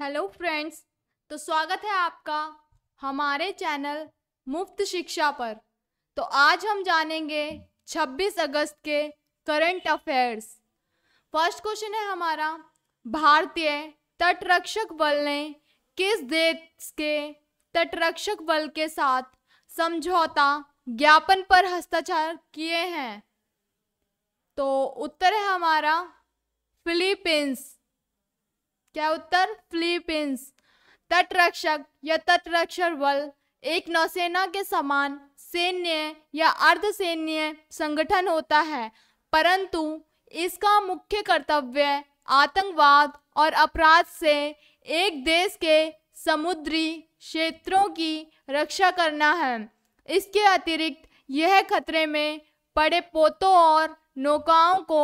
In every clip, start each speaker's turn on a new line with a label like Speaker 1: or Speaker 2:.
Speaker 1: hello friends तो स्वागत है आपका हमारे चैनल मुफ्त शिक्षा पर तो आज हम जानेंगे 26 अगस्त के करंट अफेयर्स फर्स्ट क्वेश्चन है हमारा भारतीय तटरक्षक बल ने किस देश के तटरक्षक बल के साथ समझौता ज्ञापन पर हस्ताक्षर किए हैं तो उत्तर है हमारा फिलीपींस क्या उत्तर फिलीपींस तटरक्षक या तटरक्षक बल एक नौसेना के समान सैन्य या अर्ध सैन्य संगठन होता है परंतु इसका मुख्य कर्तव्य आतंकवाद और अपराध से एक देश के समुद्री क्षेत्रों की रक्षा करना है इसके अतिरिक्त यह खतरे में पड़े पोतों और नौकाओं को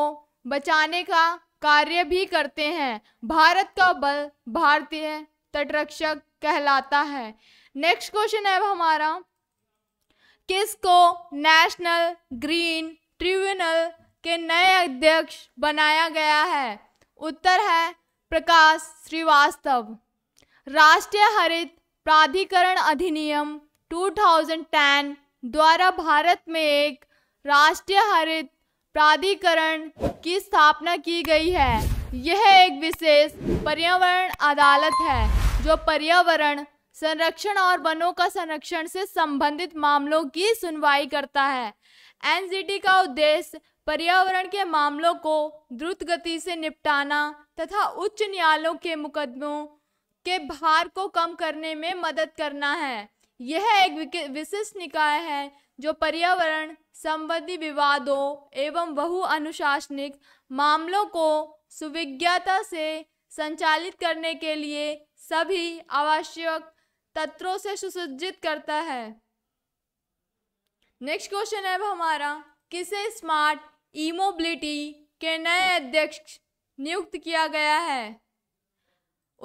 Speaker 1: बचाने का कार्य भी करते हैं भारत का बल भारतीय तटरक्षक कहलाता है नेक्स्ट क्वेश्चन है हमारा किसको नेशनल ग्रीन ट्रिब्यूनल के नए अध्यक्ष बनाया गया है उत्तर है प्रकाश श्रीवास्तव राष्ट्रीय हरित प्राधिकरण अधिनियम 2010 द्वारा भारत में एक राष्ट्रीय हरित प्राधिकरण की स्थापना की गई है यह एक विशेष पर्यावरण अदालत है जो पर्यावरण संरक्षण और वनों का संरक्षण से संबंधित मामलों की सुनवाई करता है एनजीटी का उद्देश्य पर्यावरण के मामलों को द्रुत गति से निपटाना तथा उच्च न्यायालयों के मुकदमों के भार को कम करने में मदद करना है यह एक विशिष्ट निकाय है जो पर्यावरण संबंधी विवादों एवं बहु अनुशासनिक मामलों को सुविज्ञता से संचालित करने के लिए सभी आवश्यक तत्वों से सुसज्जित करता है नेक्स्ट क्वेश्चन है हमारा किसे स्मार्ट ई मोबिलिटी के नए अध्यक्ष नियुक्त किया गया है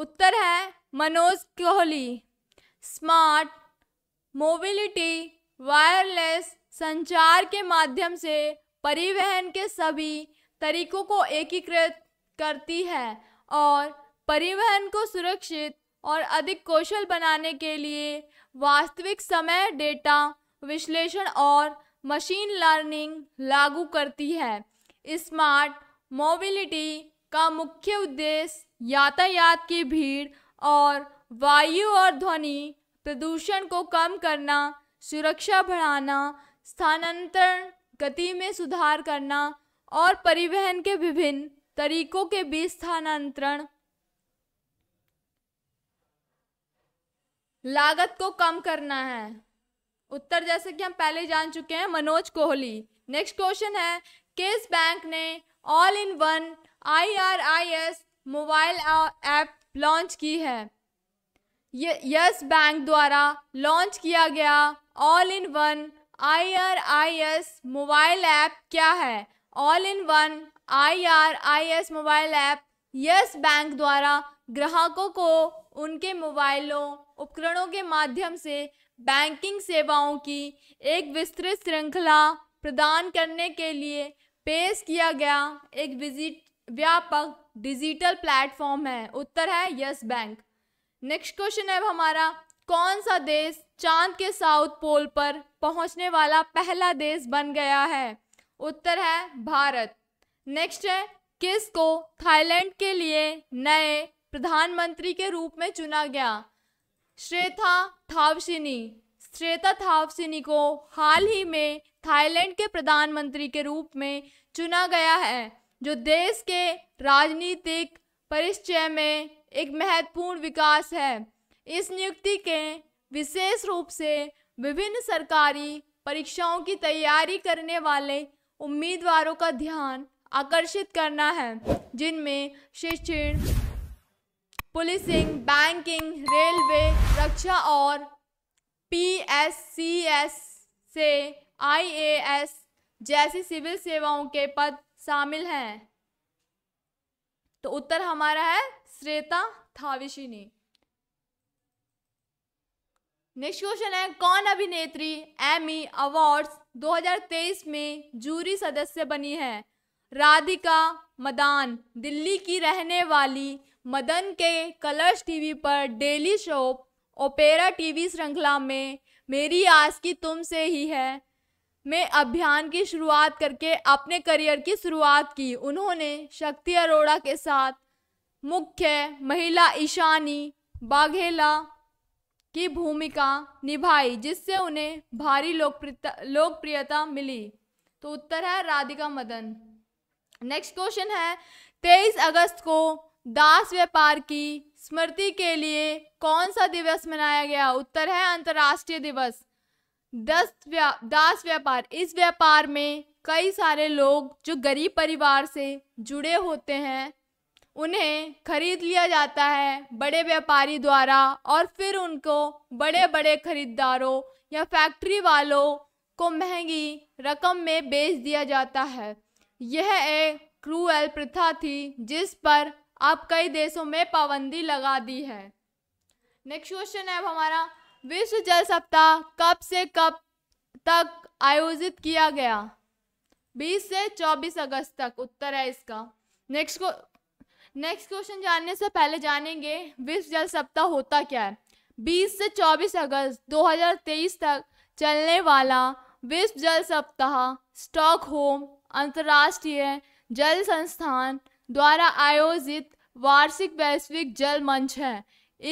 Speaker 1: उत्तर है Manoj Kohli smart mobility wireless संचार के माध्यम से परिवहन के सभी तरीकों को एकीकृत करती है और परिवहन को सुरक्षित और अधिक कौशल बनाने के लिए वास्तविक समय डेटा विश्लेषण और मशीन लर्निंग लागू करती है स्मार्ट मोबिलिटी का मुख्य उद्देश्य यातायात की भीड़ और वायु और ध्वनि प्रदूषण को कम करना सुरक्षा बढ़ाना स्थानांतरण गति में सुधार करना और परिवहन के विभिन्न तरीकों के बीच स्थानांतरण लागत को कम करना है उत्तर जैसे कि हम पहले जान चुके हैं मनोज कोहली नेक्स्ट क्वेश्चन है किस बैंक ने all in one IRIS mobile app launch की है यस बैंक द्वारा लॉन्च किया गया all in one I R I S mobile app क्या है all in one I R I S mobile app yes bank द्वारा ग्राहकों को उनके मोबाइलों उपकरणों के माध्यम से बैंकिंग सेवाओं की एक विस्तृत श्रृंखला प्रदान करने के लिए पेश किया गया एक विजिट व्यापक डिजिटल प्लेटफॉर्म है उत्तर है यस बैंक नेक्स्ट क्वेश्चन है हमारा कौन सा देश चांद के साउथ पोल पर पहुंचने वाला पहला देश बन गया है उत्तर है भारत नेक्स्ट है किस को थाईलैंड के लिए नए प्रधानमंत्री के रूप में चुना गया श्वेता थावसिनी श्वेता थावसिनी को हाल ही में थाईलैंड के प्रधानमंत्री के रूप में चुना गया है जो देश के राजनीतिक परिचय में एक महत्वपूर्ण विकास है इस नियुक्ति के विशेष रूप से विभिन्न सरकारी परीक्षाओं की तैयारी करने वाले उम्मीदवारों का ध्यान आकर्षित करना है जिनमें शिक्षण पुलिसिंग बैंकिंग रेलवे रक्षा और पीएससीएस से आईएएस जैसी सिविल सेवाओं के पद शामिल हैं तो उत्तर हमारा है श्रेता थाविशिनी नेक्स्ट क्वेश्चन है कौन अभिनेत्री एमी अवार्ड्स 2023 में जूरी सदस्य बनी है राधिका मदान दिल्ली की रहने वाली मदन के कलर्स टीवी पर डेली शो ओपेरा टीवी श्रृंखला में मेरी आस की तुम से ही है में अभियान की शुरुआत करके अपने करियर की शुरुआत की उन्होंने शक्ति अरोड़ा के साथ मुख्य महिला ईशानी बाघेला की भूमिका निभाई जिससे उन्हें भारी लोकप्रियता लोकप्रियता मिली तो उत्तर है राधिका मदन नेक्स्ट क्वेश्चन है तेईस अगस्त को दास व्यापार की स्मृति के लिए कौन सा दिवस मनाया गया उत्तर है अंतर्राष्ट्रीय दिवस दस व्या दास व्यापार इस व्यापार में कई सारे लोग जो गरीब परिवार से जुड़े होते हैं उन्हें खरीद लिया जाता है बड़े व्यापारी द्वारा और फिर उनको बड़े बड़े खरीदारों या फैक्ट्री वालों को महंगी रकम में बेच दिया जाता है यह एक क्रूएल प्रथा थी जिस पर अब कई देशों में पाबंदी लगा दी है नेक्स्ट क्वेश्चन है हमारा विश्व जल सप्ताह कब से कब तक आयोजित किया गया 20 से 24 अगस्त तक उत्तर है इसका नेक्स्ट नेक्स्ट क्वेश्चन जानने से पहले जानेंगे विश्व जल सप्ताह होता क्या है 20 से 24 अगस्त 2023 तक चलने वाला विश्व जल सप्ताह स्टॉकहोम अंतर्राष्ट्रीय जल संस्थान द्वारा आयोजित वार्षिक वैश्विक जल मंच है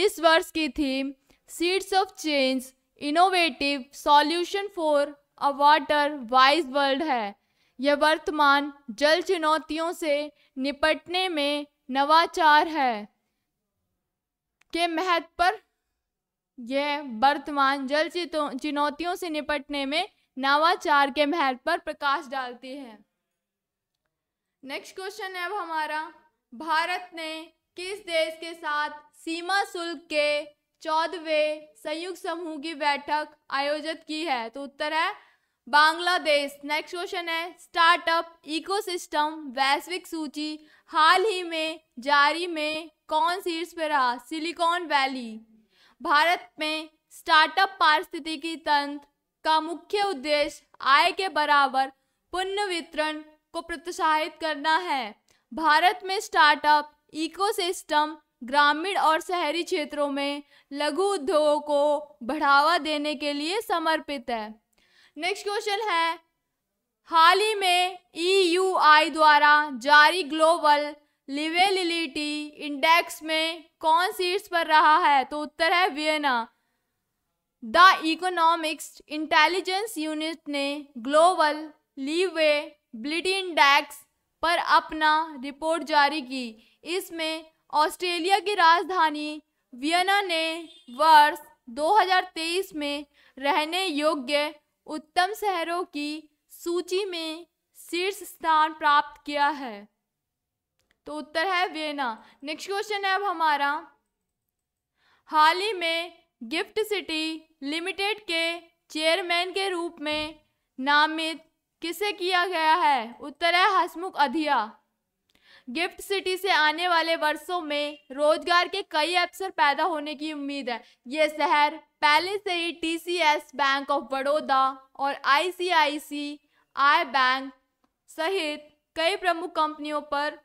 Speaker 1: इस वर्ष की theme seeds of change innovative solution for a water wise world है यह वर्तमान जल चुनौतियों से निपटने में नवाचार है के महत्व पर यह वर्तमान जल चुनौतियों से निपटने में नवाचार के महत्व पर प्रकाश डालती है नेक्स्ट क्वेश्चन है अब हमारा भारत ने किस देश के साथ सीमा शुल्क के चौदहवें संयुक्त समूह की बैठक आयोजित की है तो उत्तर है बांग्लादेश नेक्स्ट क्वेश्चन है स्टार्टअप इकोसिस्टम वैश्विक सूची हाल ही में जारी में कौन शीर्ष पर रहा सिलिकॉन वैली भारत में स्टार्टअप पारिस्थितिकी तंत्र का मुख्य उद्देश्य आय के बराबर पुण्य वितरण को प्रोत्साहित करना है भारत में स्टार्टअप इकोसिस्टम ग्रामीण और शहरी क्षेत्रों में लघु उद्योगों को बढ़ावा देने के लिए समर्पित है नेक्स्ट क्वेश्चन है हाल ही में ईयूआई e द्वारा जारी ग्लोबल लिवेलिटी इंडेक्स में कौन सीट्स पर रहा है तो उत्तर है Vienna the economics intelligence unit ने ग्लोबल लिवेबिलिटी इंडेक्स पर अपना रिपोर्ट जारी की इसमें ऑस्ट्रेलिया की राजधानी वियना ने वर्ष 2023 में रहने योग्य उत्तम शहरों की सूची में शीर्ष स्थान प्राप्त किया है तो उत्तर है वियना नेक्स्ट क्वेश्चन है अब हमारा हाल ही में गिफ्ट सिटी लिमिटेड के चेयरमैन के रूप में नामित किसे किया गया है उत्तर है हसमुख अधिया गिफ्ट सिटी से आने वाले वर्षों में रोजगार के कई अवसर पैदा होने की उम्मीद है ये शहर पहले से ही टीसीएस बैंक ऑफ बड़ौदा और आईसीआईसीआई बैंक सहित कई प्रमुख कंपनियों पर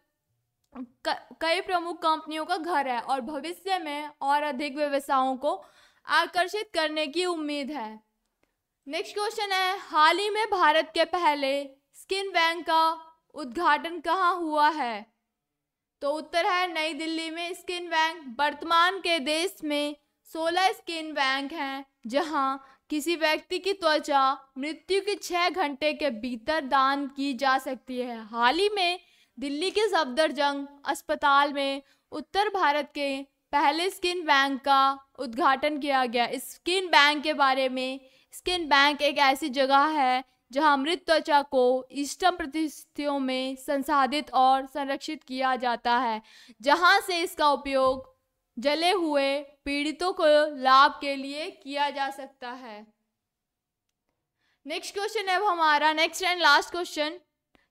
Speaker 1: कई प्रमुख कंपनियों का घर है और भविष्य में और अधिक व्यवसायों को आकर्षित करने की उम्मीद है नेक्स्ट क्वेश्चन है हाल ही में भारत के पहले स्किन बैंक का उद्घाटन कहाँ हुआ है तो उत्तर है नई दिल्ली में स्किन बैंक वर्तमान के देश में सोलह स्किन बैंक हैं जहां किसी व्यक्ति की त्वचा मृत्यु के छः घंटे के भीतर दान की जा सकती है हाल ही में दिल्ली के सफदरजंग अस्पताल में उत्तर भारत के पहले स्किन बैंक का उद्घाटन किया गया स्किन बैंक के बारे में स्किन बैंक एक ऐसी जगह है जहां मृत त्वचा को इष्टम परिस्थितियों में संसाधित और संरक्षित किया जाता है जहां से इसका उपयोग जले हुए पीड़ितों को लाभ के लिए किया जा सकता है नेक्स्ट क्वेश्चन है हमारा नेक्स्ट एंड लास्ट क्वेश्चन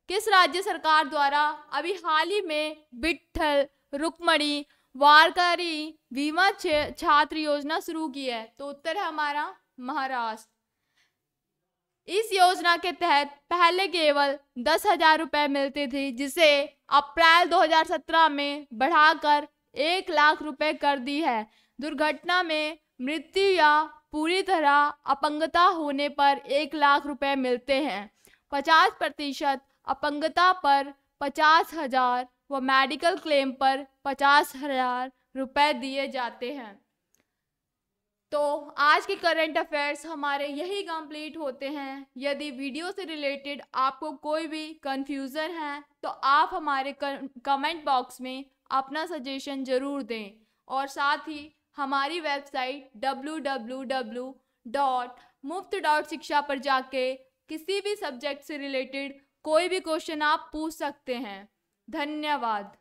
Speaker 1: किस राज्य सरकार द्वारा अभी हाल ही में बिठल रुकमणी वारकारी बीमा छात्र योजना शुरू की है तो उत्तर है हमारा महाराष्ट्र इस योजना के तहत पहले केवल दस हजार रुपए मिलती थी जिसे अप्रैल 2017 में बढ़ाकर एक लाख रुपए कर दी है दुर्घटना में मृत्यु या पूरी तरह अपंगता होने पर एक लाख रुपए मिलते हैं पचास प्रतिशत अपंगता पर पचास हजार व मेडिकल क्लेम पर पचास हजार रुपए दिए जाते हैं तो आज के करंट अफेयर्स हमारे यही कंप्लीट होते हैं यदि वीडियो से रिलेटेड आपको कोई भी कन्फ्यूज़न है तो आप हमारे कमेंट बॉक्स में अपना सजेशन ज़रूर दें और साथ ही हमारी वेबसाइट शिक्षा पर जाके किसी भी सब्जेक्ट से रिलेटेड कोई भी क्वेश्चन आप पूछ सकते हैं धन्यवाद